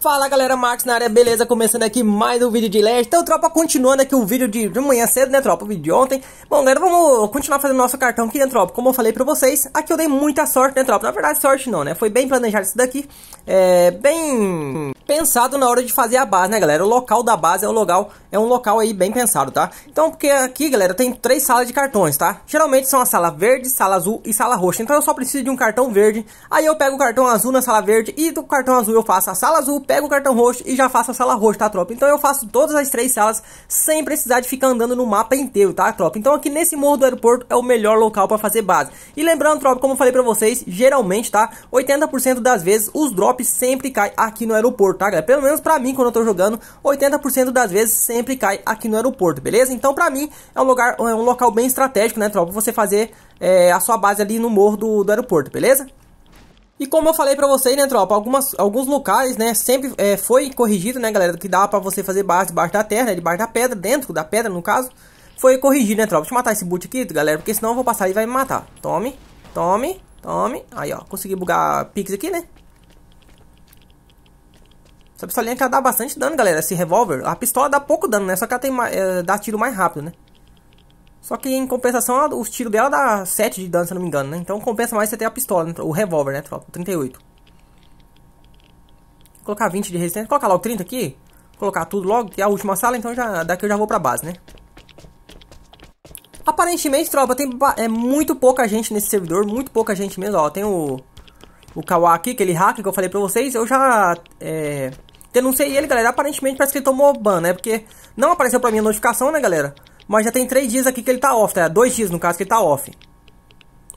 Fala galera, Max na área, beleza? Começando aqui mais um vídeo de LED. Então, tropa, continuando aqui o vídeo de, de manhã cedo, né, tropa? O vídeo de ontem. Bom, galera, vamos continuar fazendo nosso cartão aqui, né, tropa? Como eu falei pra vocês, aqui eu dei muita sorte, né, tropa? Na verdade, sorte não, né? Foi bem planejado isso daqui. É, bem pensado na hora de fazer a base, né, galera? O local da base é um local, é um local aí bem pensado, tá? Então, porque aqui, galera, tem três salas de cartões, tá? Geralmente são a sala verde, sala azul e sala roxa. Então, eu só preciso de um cartão verde. Aí eu pego o cartão azul na sala verde e do cartão azul eu faço a sala azul, pego o cartão roxo e já faço a sala roxa, tá, tropa? Então, eu faço todas as três salas sem precisar de ficar andando no mapa inteiro, tá, tropa? Então, aqui nesse morro do aeroporto é o melhor local para fazer base. E lembrando, tropa, como eu falei para vocês, geralmente, tá? 80% das vezes os drops sempre caem aqui no aeroporto tá, galera? Pelo menos pra mim, quando eu tô jogando, 80% das vezes sempre cai aqui no aeroporto, beleza? Então pra mim é um, lugar, é um local bem estratégico, né, tropa? Pra você fazer é, a sua base ali no morro do, do aeroporto, beleza? E como eu falei pra vocês, né, tropa, algumas, alguns locais, né, sempre é, foi corrigido, né, galera, que dá pra você fazer base debaixo da terra, né, debaixo da pedra, dentro da pedra, no caso. Foi corrigido, né, tropa. Deixa eu matar esse boot aqui, galera, porque senão eu vou passar e vai me matar. Tome, tome, tome. Aí, ó, consegui bugar pix aqui, né. Essa pistolinha que ela dá bastante dano, galera. Esse revólver. A pistola dá pouco dano, né? Só que ela tem, é, dá tiro mais rápido, né? Só que em compensação, os tiros dela dá 7 de dano, se eu não me engano, né? Então compensa mais você ter a pistola, né? o revólver, né? 38. Vou colocar 20 de resistência. Vou colocar logo 30 aqui. Vou colocar tudo logo, que é a última sala, então já, daqui eu já vou pra base, né? Aparentemente, tropa, tem é, muito pouca gente nesse servidor, muito pouca gente mesmo, ó. Tem o, o Kawa aqui, aquele hacker que eu falei pra vocês. Eu já, é, Denunciei ele, galera. Aparentemente parece que ele tomou ban, né? Porque não apareceu pra mim a notificação, né, galera? Mas já tem três dias aqui que ele tá off, tá? Dois dias, no caso, que ele tá off.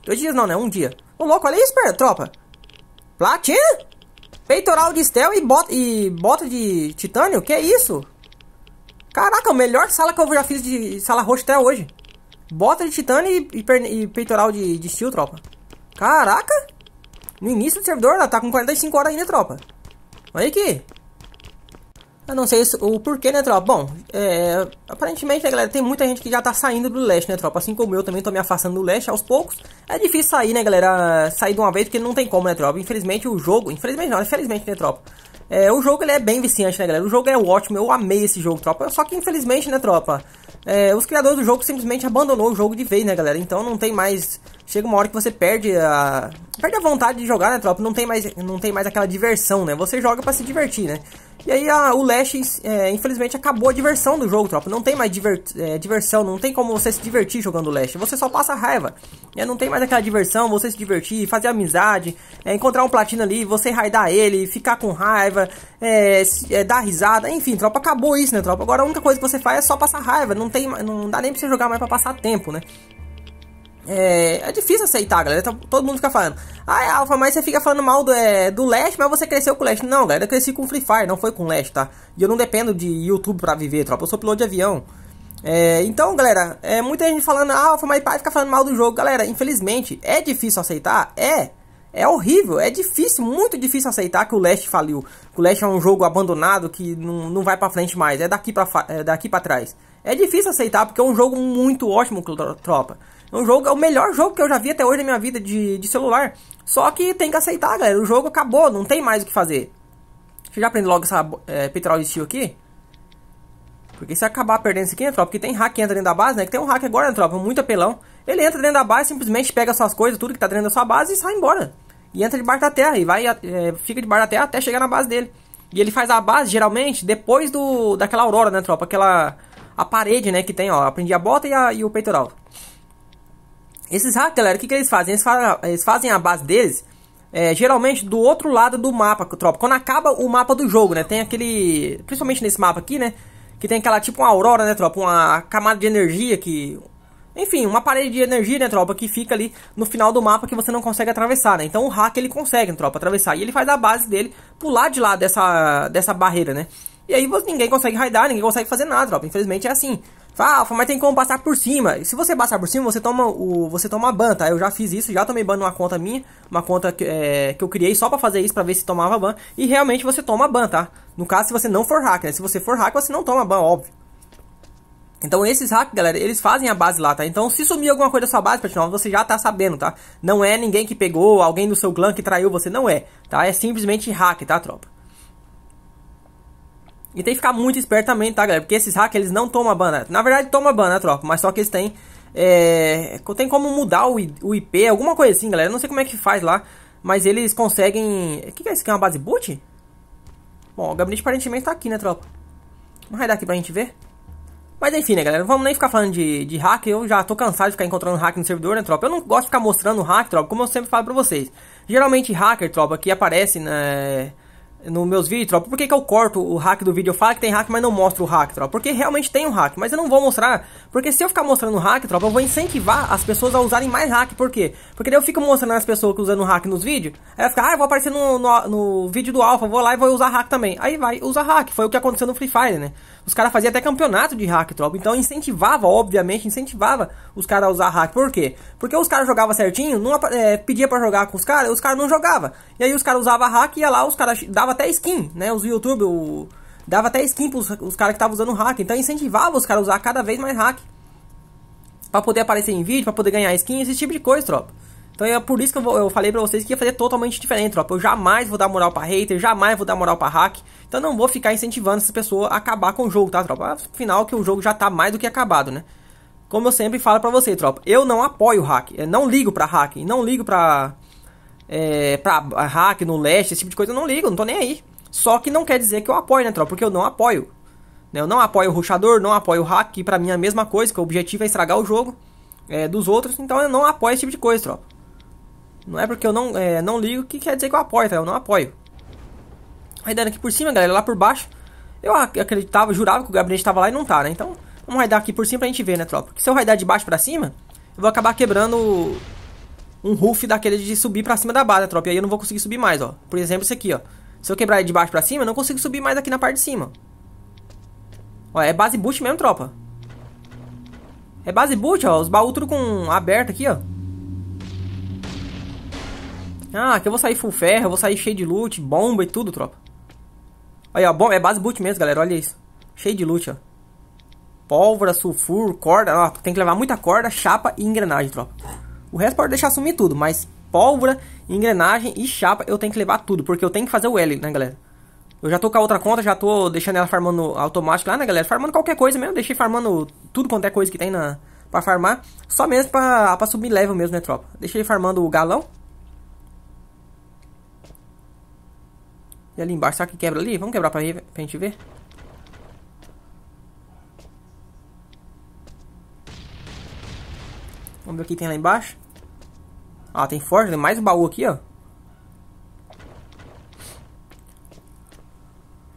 Dois dias não, né? Um dia. Ô, louco, olha isso, pera, tropa. Platina? Peitoral de stel e bota, e bota de titânio? Que isso? Caraca, a melhor sala que eu já fiz de sala roxa até hoje. Bota de titânio e, e, e peitoral de, de steel, tropa. Caraca! No início do servidor, ela tá com 45 horas ainda, tropa. Olha aqui. A não sei o porquê, né, tropa? Bom, é, aparentemente, né, galera, tem muita gente que já tá saindo do leste, né, tropa? Assim como eu também tô me afastando do leste aos poucos. É difícil sair, né, galera? Sair de uma vez, porque não tem como, né, tropa? Infelizmente, o jogo... Infelizmente não, infelizmente, né, tropa? É, o jogo, ele é bem viciante, né, galera? O jogo é ótimo, eu amei esse jogo, tropa. Só que, infelizmente, né, tropa? É, os criadores do jogo simplesmente abandonou o jogo de vez, né, galera? Então não tem mais... Chega uma hora que você perde a... Perde a vontade de jogar, né, tropa? Não tem mais, não tem mais aquela diversão, né? Você joga para se divertir, né? E aí a, ah, o Lash, é, infelizmente, acabou a diversão do jogo, tropa. Não tem mais diver, é, diversão, não tem como você se divertir jogando o Lash. Você só passa raiva. não tem mais aquela diversão, você se divertir, fazer amizade, é, encontrar um platino ali, você raidar ele, ficar com raiva, é, se, é, dar risada. Enfim, tropa, acabou isso, né, tropa? Agora a única coisa que você faz é só passar raiva. Não, tem, não dá nem pra você jogar mais pra passar tempo, né? É, é difícil aceitar, galera. Então, todo mundo fica falando. Ah, Alpha, mas você fica falando mal do, é, do Leste, mas você cresceu com o Leste. Não, galera, eu cresci com Free Fire, não foi com o Leste, tá? E eu não dependo de YouTube pra viver, tropa. Eu sou piloto de avião. É, então, galera, é muita gente falando, ah, Alpha, mas pai fica falando mal do jogo. Galera, infelizmente, é difícil aceitar? É é horrível, é difícil, muito difícil aceitar que o Leste faliu. Que o Leste é um jogo abandonado que não, não vai para frente mais, é daqui para é daqui para trás. É difícil aceitar porque é um jogo muito ótimo, tropa. É um jogo, é o melhor jogo que eu já vi até hoje na minha vida de, de celular. Só que tem que aceitar, galera. O jogo acabou, não tem mais o que fazer. Deixa eu já aprender logo essa é, Petrol Steel aqui. Porque se acabar perdendo isso aqui, né, tropa? Porque tem hack que entra dentro da base, né? Que tem um hack agora, né, tropa? Muito apelão. Ele entra dentro da base, simplesmente pega suas coisas, tudo que tá dentro da sua base e sai embora e entra debaixo da terra e vai é, fica debaixo da terra até chegar na base dele. E ele faz a base geralmente depois do daquela aurora, né, tropa? Aquela a parede, né, que tem, ó, aprendi a bota e, a, e o peitoral. Esses hacks, galera, o que, que eles fazem? Eles, fa eles fazem a base deles é, geralmente do outro lado do mapa, tropa. Quando acaba o mapa do jogo, né? Tem aquele. Principalmente nesse mapa aqui, né? Que tem aquela tipo uma aurora, né, tropa? Uma camada de energia que enfim, uma parede de energia, né, tropa, que fica ali no final do mapa que você não consegue atravessar, né? Então o hack ele consegue, né, tropa, atravessar. E ele faz a base dele pular de lá dessa, dessa barreira, né? E aí ninguém consegue raidar, ninguém consegue fazer nada, tropa. Infelizmente é assim. Fala, ah, mas tem como passar por cima. E se você passar por cima, você toma o você toma ban, tá? Eu já fiz isso, já tomei ban numa conta minha, uma conta que, é, que eu criei só para fazer isso, para ver se tomava ban, e realmente você toma ban, tá? No caso, se você não for hacker, né? Se você for hacker, você não toma ban, óbvio. Então esses hacks, galera, eles fazem a base lá, tá? Então se sumir alguma coisa da sua base, pessoal, você já tá sabendo, tá? Não é ninguém que pegou, alguém do seu clã que traiu você, não é, tá? É simplesmente hack, tá, tropa? E tem que ficar muito esperto também, tá, galera? Porque esses hacks, eles não tomam ban. Né? Na verdade, toma ban, né, tropa? Mas só que eles têm... É, tem como mudar o, IP, alguma coisa assim, galera. Eu não sei como é que faz lá. Mas eles conseguem... O que, que é isso aqui? É uma base boot? Bom, o gabinete aparentemente tá aqui, né, tropa? Vamos raidar aqui pra gente ver. Mas enfim, né, galera? Não vamos nem ficar falando de, de hack. Eu já tô cansado de ficar encontrando hack no servidor, né, tropa? Eu não gosto de ficar mostrando hack, tropa, como eu sempre falo pra vocês. Geralmente hacker, tropa, que aparece, né nos meus vídeos, tropa. Por que, que eu corto o hack do vídeo? Eu falo que tem hack, mas não mostro o hack, tropa. Porque realmente tem um hack, mas eu não vou mostrar. Porque se eu ficar mostrando o hack, tropa, eu vou incentivar as pessoas a usarem mais hack. Por quê? Porque daí eu fico mostrando as pessoas que usando hack nos vídeos. Aí fica, ah, eu vou aparecer no, no, no vídeo do Alpha, vou lá e vou usar hack também. Aí vai, usa hack. Foi o que aconteceu no Free Fire, né? Os caras faziam até campeonato de hack, tropa. Então incentivava, obviamente, incentivava os caras a usar hack. Por quê? Porque os caras jogavam certinho, não é, pedia para jogar com os caras, os caras não jogavam. E aí os caras usavam hack, ia lá, os caras dava até skin, né? Os youtubers o... dava até skin pros os caras que estavam usando hack. Então incentivava os caras a usar cada vez mais hack. Pra poder aparecer em vídeo, pra poder ganhar skin, esse tipo de coisa, tropa. Então é por isso que eu, vou, eu falei pra vocês que ia fazer totalmente diferente, tropa. Eu jamais vou dar moral pra hater, jamais vou dar moral pra hack. Então não vou ficar incentivando essas pessoas a acabar com o jogo, tá, tropa? Afinal que o jogo já tá mais do que acabado, né? Como eu sempre falo pra vocês, tropa, eu não apoio hack. Eu não ligo pra hack, não ligo pra é, pra hack no leste, esse tipo de coisa, eu não ligo, não tô nem aí. Só que não quer dizer que eu apoio, né, tropa? Porque eu não apoio. Né? Eu não apoio o ruxador, não apoio o hack, que pra mim é a mesma coisa, que o objetivo é estragar o jogo é, dos outros, então eu não apoio esse tipo de coisa, tropa. Não é porque eu não, é, não ligo que quer dizer que eu apoio, tá? Eu não apoio. Raidando aqui por cima, galera, lá por baixo. Eu acreditava, jurava que o gabinete estava lá e não tá, né? Então, vamos raidar aqui por cima pra gente ver, né, tropa? Porque se eu raidar de baixo pra cima, eu vou acabar quebrando um roof daquele de subir pra cima da base, tropa. E aí eu não vou conseguir subir mais, ó. Por exemplo, esse aqui, ó. Se eu quebrar ele de baixo pra cima, eu não consigo subir mais aqui na parte de cima. Ó, é base boot mesmo, tropa. É base boot, ó. Os baús tudo com aberto aqui, ó. Ah, aqui eu vou sair full ferro, eu vou sair cheio de loot, bomba e tudo, tropa. Aí, ó, bom, é base boot mesmo, galera, olha isso. Cheio de loot, ó. Pólvora, sulfuro, corda, ó, tem que levar muita corda, chapa e engrenagem, tropa. O resto pode deixar sumir tudo, mas pólvora, engrenagem e chapa eu tenho que levar tudo, porque eu tenho que fazer o L, né, galera? Eu já tô com a outra conta, já tô deixando ela farmando automático lá, né, galera? Farmando qualquer coisa mesmo, deixei farmando tudo quanto é coisa que tem na, pra farmar. Só mesmo pra, pra subir level mesmo, né, tropa? Deixei farmando o galão. E ali embaixo, será que quebra ali? Vamos quebrar pra, pra gente ver. Vamos ver o que tem lá embaixo. Ah, tem forja, tem mais baú aqui, ó.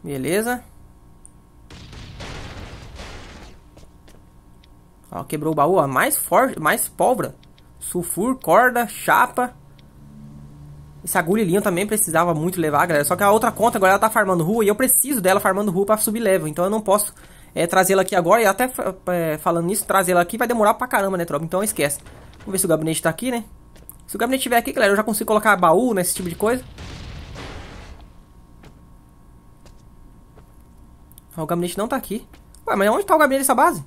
Beleza. Ó, quebrou o baú, ó. Mais forja, mais pólvora. Sulfur, corda, chapa. Esse agulhinho também precisava muito levar, galera. Só que a outra conta agora ela tá farmando rua e eu preciso dela farmando rua pra subir level. Então eu não posso é, trazê-la aqui agora. E até é, falando nisso, trazê-la aqui vai demorar pra caramba, né, tropa? Então esquece. Vamos ver se o gabinete tá aqui, né? Se o gabinete estiver aqui, galera, eu já consigo colocar baú, nesse né, tipo de coisa. Ó, o gabinete não tá aqui. Ué, mas onde tá o gabinete dessa base?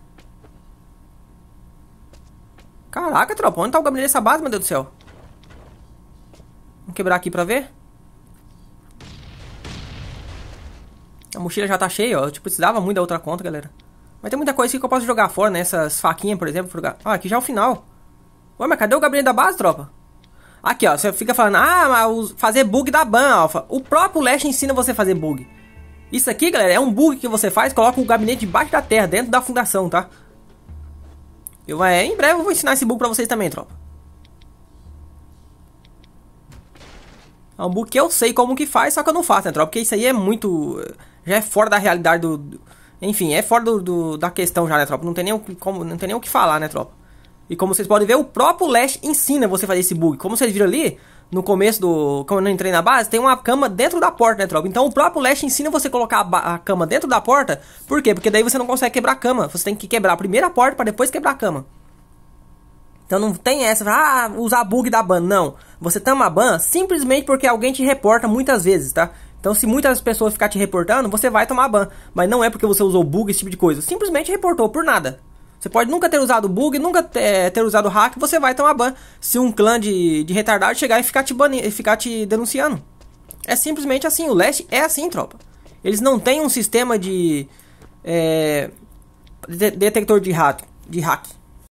Caraca, tropa, onde tá o gabinete dessa base, meu Deus do céu? Vamos quebrar aqui pra ver. mochila já tá cheia, ó. Eu tipo, precisava muito da outra conta, galera. Mas tem muita coisa aqui que eu posso jogar fora, né? Essas faquinhas, por exemplo. Jogar... Ah, aqui já é o final. Ué, mas cadê o Gabriel da base, tropa? Aqui, ó. Você fica falando, ah, mas fazer bug da ban, Alpha. O próprio Lash ensina você a fazer bug. Isso aqui, galera, é um bug que você faz. Coloca o gabinete debaixo da terra, dentro da fundação, tá? Eu, é, em breve eu vou ensinar esse bug pra vocês também, tropa. Um bug que eu sei como que faz, só que eu não faço, né, tropa? Porque isso aí é muito. Já é fora da realidade do. do enfim, é fora do, do, da questão já, né, tropa? Não tem, nem o, como, não tem nem o que falar, né, tropa? E como vocês podem ver, o próprio Lash ensina você a fazer esse bug. Como vocês viram ali, no começo do. Quando eu entrei na base, tem uma cama dentro da porta, né, tropa? Então o próprio Lash ensina você a colocar a, a, cama dentro da porta. Por quê? Porque daí você não consegue quebrar a cama. Você tem que quebrar a primeira porta para depois quebrar a cama. Então não tem essa, ah, usar bug da ban. Não. Você toma ban simplesmente porque alguém te reporta muitas vezes, tá? Então, se muitas pessoas ficar te reportando, você vai tomar ban. Mas não é porque você usou bug, esse tipo de coisa. Simplesmente reportou por nada. Você pode nunca ter usado bug, nunca ter, eh, ter usado hack, você vai tomar ban se um clã de, de retardado chegar e ficar te, bane, ficar te denunciando. É simplesmente assim. O leste é assim, tropa. Eles não têm um sistema de. É, detector de, rato, de hack.